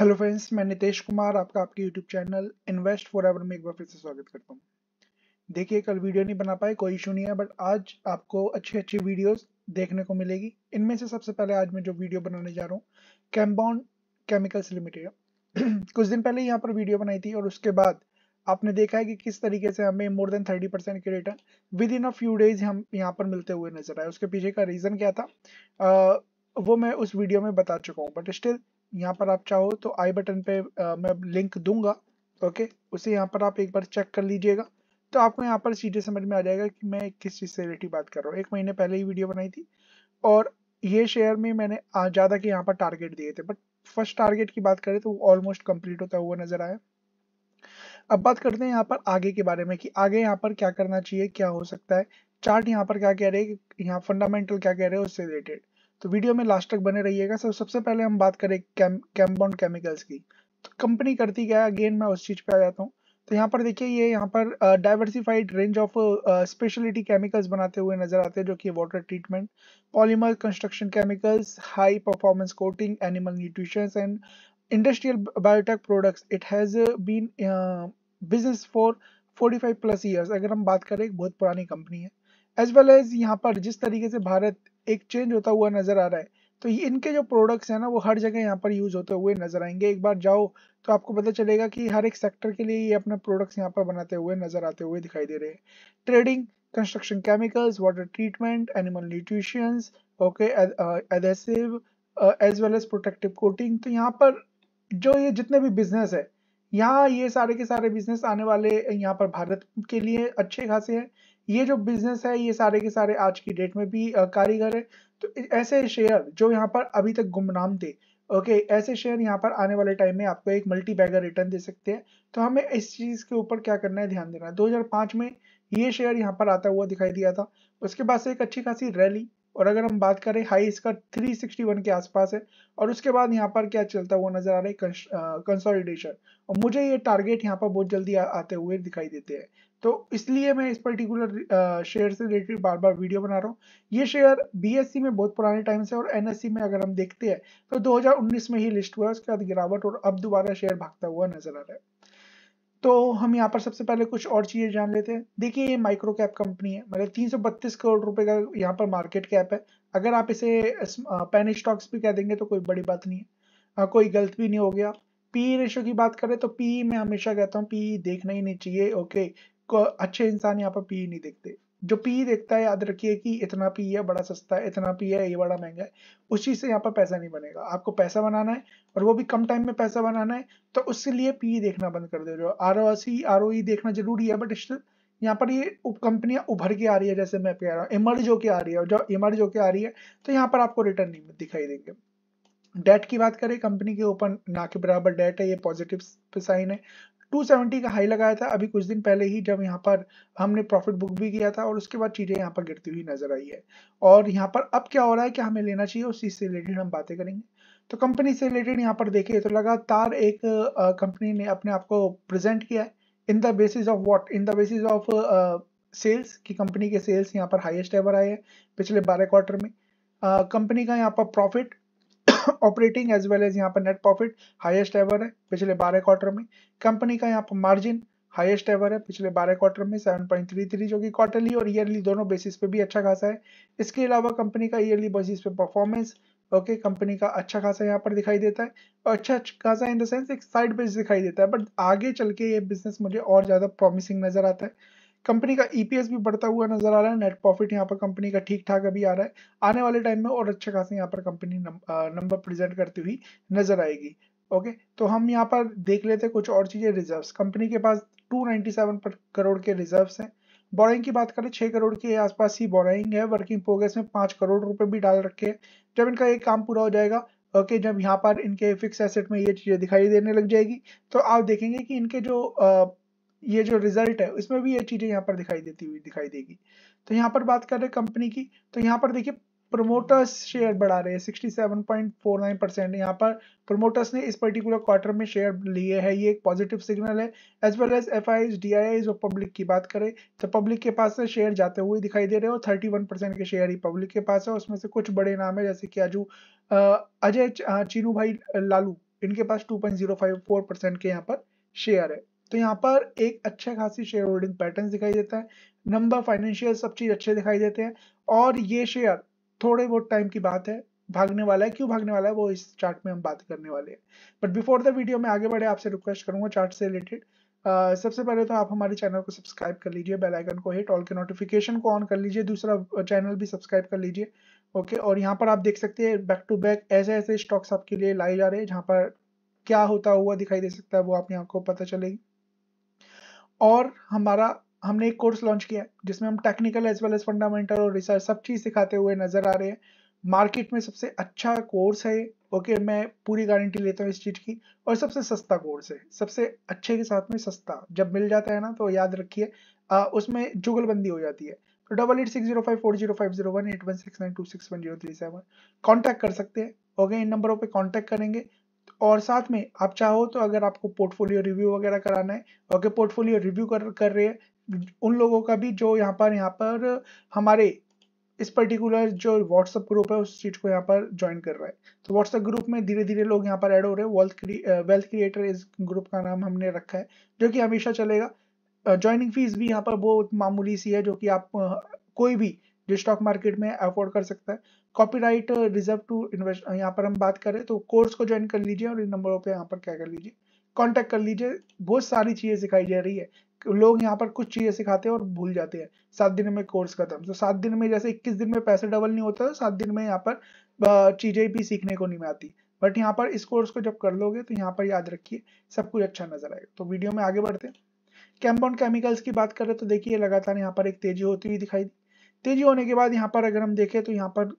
hello friends मैं नितेश कुमार आपका आपके YouTube channel invest for ever में एक बार फिर से स्वागत करता हूँ देखिए कल वीडियो नहीं बना पाए कोई इशू नहीं है बट आज आपको अच्छे अच्छे वीडियोस देखने को मिलेगी इनमें से सबसे पहले आज मैं जो वीडियो बनाने जा रहा हूँ कैम्बॉन केमिकल्स लिमिटेड कुछ दिन पहले यहाँ पर वीडियो बनाई थी और उसके बाद आपने देखा है कि किस तरीके से हमें मोर देन थर्टी परसेंट के return within a few days हम यहाँ पर मिलते हुए नजर आए उसके पीछे का रीजन क्या था आ, वो मैं उस वीडियो में बता चुका हूँ बट स्टिल यहाँ पर आप चाहो तो आई बटन पे आ, मैं लिंक दूंगा ओके उसे यहाँ पर आप एक बार चेक कर लीजिएगा तो आपको यहाँ पर सीधे समझ में आ जाएगा कि मैं किस चीज़ से रिलेटिव बात कर रहा हूँ एक महीने पहले ही वीडियो बनाई थी और ये शेयर में मैंने ज़्यादा के यहाँ पर टारगेट दिए थे बट फर्स्ट टारगेट की बात करें तो वो ऑलमोस्ट कम्प्लीट होता हुआ नजर आया अब बात करते हैं यहाँ पर आगे के बारे में कि आगे यहाँ पर क्या करना चाहिए क्या हो सकता है चार्ट यहाँ पर क्या कह रहे हैं यहाँ फंडामेंटल क्या कह रहे हैं उससे रिलेटेड तो वीडियो में लास्ट तक बने रहिएगा सर सबसे पहले हम बात करें कैम केमिकल्स की तो कंपनी करती क्या है अगेन मैं उस चीज़ पे आ जाता हूँ तो यहाँ पर देखिए ये यहाँ पर diversified range of speciality chemicals बनाते हुए नजर आते हैं जो कि water treatment polymer construction chemicals high performance coating animal nutrition and industrial biotech products it has been business for 45 plus years अगर हम बात करें एक बहुत पुरानी कंपनी है एज वेल एज यहाँ पर जिस तरीके से भारत एक चेंज होता हुआ नजर आ रहा है तो इनके जो प्रोडक्ट्स हैं ना वो हर जगह यहाँ पर यूज होते हुए नजर आएंगे एक बार जाओ तो आपको पता चलेगा कि हर एक सेक्टर के लिए ये अपने प्रोडक्ट्स यहाँ पर बनाते हुए नजर आते हुए दिखाई दे रहे हैं trading construction chemicals water treatment animal nutritions okay adhesive as well as protective coating तो यहाँ पर जो ये जितने भी बिजनेस है यहाँ ये सारे के सारे बिजनेस आने वाले यहाँ पर भारत के लिए अच्छे खासे हैं ये जो बिजनेस है ये सारे के सारे आज की डेट में भी कारीगर है तो ऐसे शेयर जो यहाँ पर अभी तक गुमनाम थे ओके okay, ऐसे शेयर यहाँ पर आने वाले टाइम में आपको एक मल्टी बैगर रिटर्न दे सकते हैं तो हमें इस चीज़ के ऊपर क्या करना है ध्यान देना है 2005 में ये शेयर यहाँ पर आता हुआ दिखाई दिया था उसके बाद से एक अच्छी खासी रैली और अगर हम बात करें हाई इसका 361 के आसपास है और उसके बाद यहाँ पर क्या चलता हुआ नजर आ रहा है कंसोलिडेशन uh, और मुझे ये टारगेट यहाँ पर बहुत जल्दी आ, आते हुए दिखाई देते हैं तो इसलिए मैं इस पर्टिकुलर शेयर uh, से रिलेटेड बार बार वीडियो बना रहा हूँ ये शेयर बीएससी में बहुत पुराने टाइम से और एनएससी में अगर हम देखते हैं तो 2019 में ही लिस्ट हुआ है उसके बाद गिरावट और अब दोबारा शेयर भागता हुआ नजर आ रहा है तो हम यहाँ पर सबसे पहले कुछ और चीज़ें जान लेते हैं देखिए ये माइक्रो कैप कंपनी है मतलब तीन सौ बत्तीस करोड़ रुपए का यहाँ पर मार्केट कैप है अगर आप इसे पेन स्टॉक्स भी कह देंगे तो कोई बड़ी बात नहीं है कोई गलत भी नहीं हो गया पी रेशो की बात करें तो पी मैं हमेशा कहता हूँ पी देखना ही नहीं चाहिए ओके अच्छे इंसान यहाँ पर पी नहीं देखते जो पी देखता है याद रखिए कि इतना पी है बड़ा सस्ता है इतना पी है ये बड़ा महंगा है उस चीज से यहाँ पर पैसा नहीं बनेगा आपको पैसा बनाना है और वो भी कम टाइम में पैसा बनाना है तो उसके लिए पी देखना बंद कर दे रहे हो R O C R O ई देखना जरूरी है बट स्टिल यहाँ पर ये उप कंपनियां उभर के आ रही है जैसे मैं कह रहा हूँ इमर्ज होके आ रही है जो इमर्ज होके आ रही है तो यहाँ पर आपको रिटर्न नहीं दिखाई देंगे डेट की बात करें कंपनी के ऊपर ना के बराबर डेट है ये पॉजिटिव साइन है 270 का हाई लगाया था अभी कुछ दिन पहले ही जब यहाँ पर हमने प्रॉफिट बुक भी किया था और उसके बाद चीज़ें यहाँ पर गिरती हुई नजर आई है और यहाँ पर अब क्या हो रहा है क्या हमें लेना चाहिए उस चीज़ से रिलेटेड हम बातें करेंगे तो कंपनी से रिलेटेड यहाँ पर देखिए तो लगातार एक कंपनी ने अपने आप को प्रेजेंट किया है in the basis of what in the basis of sales की कंपनी के सेल्स यहाँ पर हाइएस्ट एवर आए हैं पिछले बारह क्वार्टर में कंपनी uh, का यहाँ पर profit operating as well as यहाँ पर नेट प्रॉफिट हाईएस्ट एवर है पिछले 12 क्वार्टर में कंपनी का यहाँ पर मार्जिन हाईएस्ट एवर है पिछले 12 क्वार्टर में 7.33 जो कि क्वार्टरली और ईयरली दोनों बेसिस पे भी अच्छा खासा है इसके अलावा कंपनी का ईयरली बेसिस पे परफॉर्मेंस ओके okay, कंपनी का अच्छा खासा यहाँ पर दिखाई देता है और अच्छा खासा इन द सेंस एक साइड बेस दिखाई देता है बट आगे चल के ये बिजनेस मुझे और ज़्यादा प्रॉमिसिंग नज़र आता है कंपनी का ईपीएस e भी बढ़ता हुआ नजर आ रहा है नेट प्रॉफिट यहाँ पर कंपनी का ठीक ठाक अभी आ रहा है आने वाले टाइम में और अच्छे खासे यहाँ पर कंपनी नंबर प्रेजेंट करती हुई नजर आएगी ओके तो हम यहाँ पर देख लेते हैं कुछ और चीजें रिजर्व्स कंपनी के पास 297 करोड़ के रिजर्व्स हैं बोराइंग की बात करें छह करोड़ के आसपास ही बोराइंग है वर्किंग प्रोग्रेस में पांच करोड़ रुपए भी डाल रखे हैं जब इनका एक काम पूरा हो जाएगा ओके जब यहाँ पर इनके फिक्स एसेट में ये चीजें दिखाई देने लग जाएगी तो आप देखेंगे कि इनके जो ये जो रिजल्ट है इसमें भी ये चीजें यहाँ पर दिखाई देती हुई दिखाई देगी तो यहाँ पर बात कर रहे हैं कंपनी की तो यहाँ पर देखिए प्रोमोटर्स शेयर बढ़ा रहे हैं 67.49 परसेंट यहाँ पर प्रोमोटर्स ने इस पर्टिकुलर क्वार्टर में शेयर लिए है ये एक पॉजिटिव सिग्नल है as well as F I D I और पब्लिक की बात करें तो पब्लिक के पास से शेयर जाते हुए दिखाई दे रहे हो 31 परसेंट के शेयर ही पब्लिक के पास है उसमें से कुछ बड़े नाम है जैसे कि आजू अजय चीनू भाई लालू इनके पास two point zero five four percent के यहाँ पर शेयर है तो यहाँ पर एक अच्छा खासी शेयर होल्डिंग पैटर्न दिखाई देता है नंबर फाइनेंशियल सब चीज अच्छे दिखाई देते हैं और ये शेयर थोड़े बहुत टाइम की बात है भागने वाला है क्यों भागने वाला है वो इस चार्ट में हम बात करने वाले हैं बट बिफोर द वीडियो में आगे बढ़े आपसे रिक्वेस्ट करूंगा चार्ट से रिलेटेड Uh, सबसे पहले तो आप हमारे चैनल को सब्सक्राइब कर लीजिए बेल आइकन को हिट ऑल के नोटिफिकेशन को ऑन कर लीजिए दूसरा चैनल भी सब्सक्राइब कर लीजिए ओके और यहाँ पर आप देख सकते हैं बैक टू बैक ऐसे ऐसे स्टॉक्स आपके लिए लाए जा रहे हैं जहाँ पर क्या होता हुआ दिखाई दे सकता है वो आप यहाँ को पता चलेगी और हमारा हमने एक कोर्स लॉन्च किया जिसमें हम technical as well as fundamental और रिसर्च सब चीज़ सिखाते हुए नज़र आ रहे हैं मार्केट में सबसे अच्छा कोर्स है ओके मैं पूरी गारंटी लेता हूँ इस चीज़ की और सबसे सस्ता कोर्स है सबसे अच्छे के साथ में सस्ता जब मिल जाता है ना तो याद रखिए उसमें जुगलबंदी हो जाती है तो double eight six zero five four zero five zero one eight one six nine two six one zero three seven contact कर सकते हैं ओके इन नंबरों पर कॉन्टैक्ट करेंगे और साथ में आप चाहो तो अगर आपको पोर्टफोलियो रिव्यू वगैरह कराना है ओके पोर्टफोलियो रिव्यू कर कर रहे हैं उन लोगों का भी जो यहाँ पर यहाँ पर हमारे इस पर्टिकुलर जो व्हाट्सअप ग्रुप है उस चीज को यहाँ पर ज्वाइन कर रहा है तो व्हाट्सअप ग्रुप में धीरे धीरे लोग यहाँ पर ऐड हो रहे हैं वेल्थ वेल्थ क्रिएटर इस ग्रुप का नाम हमने रखा है जो कि हमेशा चलेगा ज्वाइनिंग फीस भी यहाँ पर बहुत मामूली सी है जो कि आप कोई भी जो स्टॉक मार्केट में अफोर्ड कर सकता है कॉपीराइट रिजर्व टू इन्वेस्ट यहाँ पर हम बात करें तो कोर्स को ज्वाइन कर लीजिए और इन नंबरों पे यहाँ पर क्या कर लीजिए कांटेक्ट कर लीजिए बहुत सारी चीज़ें सिखाई जा रही है लोग यहाँ पर कुछ चीज़ें सिखाते हैं और भूल जाते हैं सात दिन में कोर्स खत्म तो सात दिन में जैसे इक्कीस दिन में पैसे डबल नहीं होता तो सात दिन में यहाँ पर चीज़ें भी सीखने को नहीं आती बट यहाँ पर इस कोर्स को जब कर लोगे तो यहाँ पर याद रखिए सब कुछ अच्छा नजर आएगा तो वीडियो में आगे बढ़ते हैं कैम्पाउंड केमिकल्स की बात करें तो देखिए लगातार यहाँ पर एक तेजी होती हुई दिखाई दी तेजी होने के बाद यहाँ पर अगर हम देखें तो यहाँ पर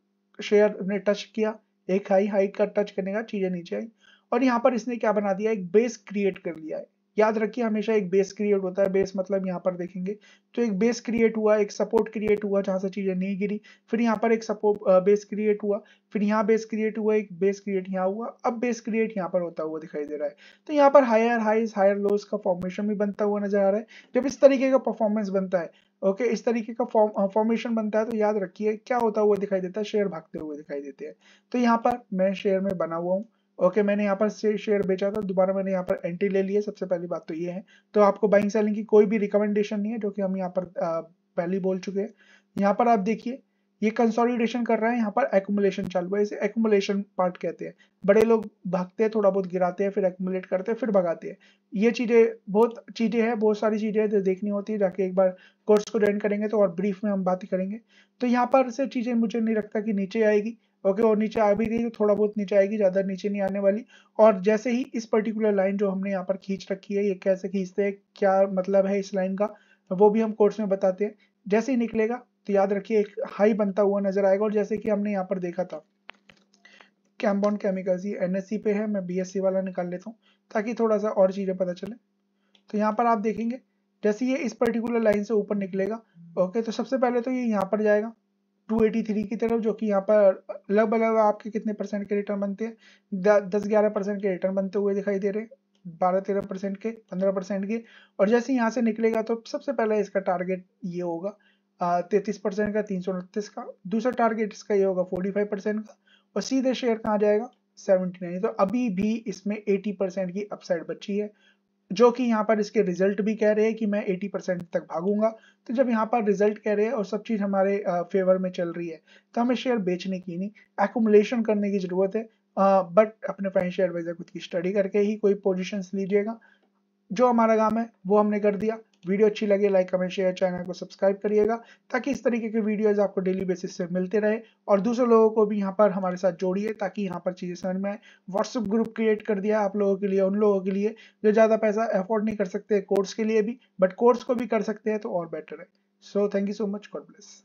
शेयर ने टच किया एक हाई हाई का टच करने का चीजें नीचे आई और यहाँ पर इसने क्या बना दिया एक बेस क्रिएट कर लिया है याद रखिए हमेशा एक बेस क्रिएट होता है बेस मतलब यहाँ पर देखेंगे तो एक बेस क्रिएट हुआ एक सपोर्ट क्रिएट हुआ जहां से चीज़ें नहीं गिरी फिर यहाँ पर एक सपोर्ट बेस क्रिएट हुआ फिर यहाँ बेस क्रिएट हुआ एक बेस क्रिएट यहाँ हुआ अब बेस क्रिएट यहाँ पर होता हुआ दिखाई दे रहा है तो यहाँ पर हायर हाइज हायर लोज का फॉर्मेशन भी बनता हुआ नजर आ रहा है जब इस तरीके का परफॉर्मेंस बनता है ओके okay, इस तरीके का फॉर्म फॉर्मेशन बनता है तो याद रखिए क्या होता हुआ दिखाई देता है शेयर भागते हुए दिखाई देते हैं तो यहाँ पर मैं शेयर में बना हुआ हूँ ओके मैंने यहाँ पर से शेयर बेचा था दोबारा मैंने यहाँ पर एंट्री ले ली है सबसे पहली बात तो ये है तो आपको बाइंग सेलिंग की कोई भी रिकमेंडेशन नहीं है जो कि हम यहाँ पर पहले बोल चुके हैं यहाँ पर आप देखिए ये कंसोलिडेशन कर रहा है यहाँ पर एकुमुलेशन चालू है इसे एकुमुलेशन पार्ट कहते हैं बड़े लोग भागते हैं थोड़ा बहुत गिराते हैं फिर एकुमुलेट करते हैं फिर भगाते हैं ये चीज़ें बहुत चीज़ें हैं बहुत सारी चीज़ें हैं जो देखनी होती है जाके एक बार कोर्स को ज्वाइन करेंगे तो और ब्रीफ में हम बात करेंगे तो यहाँ पर से चीज़ें मुझे नहीं लगता कि नीचे आएगी ओके और नीचे आ भी गई तो थोड़ा बहुत नीचे आएगी ज़्यादा नीचे नहीं आने वाली और जैसे ही इस पर्टिकुलर लाइन जो हमने यहाँ पर खींच रखी है ये कैसे खींचते हैं क्या मतलब है इस लाइन का वो भी हम कोर्स में बताते हैं जैसे ही निकलेगा तो याद रखिए एक हाई बनता हुआ नजर आएगा और जैसे कि हमने यहाँ पर देखा था कैम्बॉन केमिकल्स ये एनएससी पे है मैं बी वाला निकाल लेता हूँ ताकि थोड़ा सा और चीज़ें पता चले तो यहाँ पर आप देखेंगे जैसे ये इस पर्टिकुलर लाइन से ऊपर निकलेगा ओके तो सबसे पहले तो ये यहाँ पर जाएगा 283 की तरफ जो कि यहाँ पर अलग अलग आपके कितने परसेंट के रिटर्न बनते हैं दस ग्यारह परसेंट के रिटर्न बनते हुए दिखाई दे रहे हैं बारह तेरह परसेंट के पंद्रह परसेंट के और जैसे यहाँ से निकलेगा तो सबसे पहले इसका टारगेट ये होगा तैतीस परसेंट का तीन सौ उनतीस का दूसरा टारगेट इसका ये होगा फोर्टी फाइव परसेंट का और सीधे शेयर कहाँ जाएगा सेवेंटी नाइन तो अभी भी इसमें एटी परसेंट की अपसाइड बची है जो कि यहाँ पर इसके रिजल्ट भी कह रहे हैं कि मैं 80 परसेंट तक भागूंगा तो जब यहाँ पर रिजल्ट कह रहे हैं और सब चीज़ हमारे फेवर में चल रही है तो हमें शेयर बेचने की नहीं एकोमलेशन करने की ज़रूरत है बट अपने फाइनेंशियल एडवाइजर खुद की स्टडी करके ही कोई पोजिशन लीजिएगा जो हमारा काम है वो हमने कर दिया वीडियो अच्छी लगे लाइक कमेंट शेयर चैनल को सब्सक्राइब करिएगा ताकि इस तरीके के वीडियोज आपको डेली बेसिस से मिलते रहे और दूसरे लोगों को भी यहाँ पर हमारे साथ जोड़िए ताकि यहाँ पर चीज़ें समझ में आए व्हाट्सअप ग्रुप क्रिएट कर दिया आप लोगों के लिए उन लोगों के लिए जो ज़्यादा पैसा अफोर्ड नहीं कर सकते कोर्स के लिए भी बट कोर्स को भी कर सकते हैं तो और बेटर है so thank you so much God bless